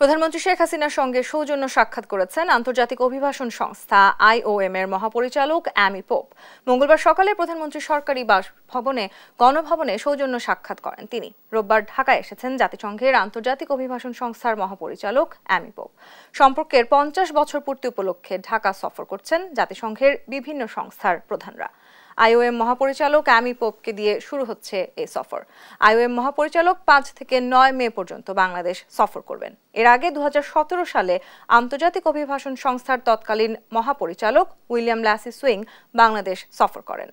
প্রধানমন্ত্রী শেখ হাসিনার সঙ্গে সৌজন্য সাক্ষাৎ করেছেন আন্তর্জাতিক অভিবাসন সংস্থা আইওএম এর মহাপরিচালক অ্যামি পোপ মঙ্গলবার সকালে প্রধানমন্ত্রী সরকারি বাসভবনে গণভবনে সৌজন্য সাক্ষাৎ করেন তিনি রোববার ঢাকায় এসেছেন জাতিসংঘের আন্তর্জাতিক অভিবাসন সংস্থার মহাপরিচালক অ্যামি পোপ সম্পর্কের পঞ্চাশ বছর পূর্তি উপলক্ষে ঢাকা সফর করছেন জাতিসংঘের বিভিন্ন সংস্থার প্রধানরা আইওএম মহাপরিচালক অ্যামি পোপকে দিয়ে শুরু হচ্ছে এই সফর আইওএম মহাপরিচালক পাঁচ থেকে নয় মে পর্যন্ত বাংলাদেশ সফর করবেন এর আগে দু সালে আন্তর্জাতিক অভিভাষণ সংস্থার তৎকালীন মহাপরিচালক উইলিয়াম ল্যাসি সুইং বাংলাদেশ সফর করেন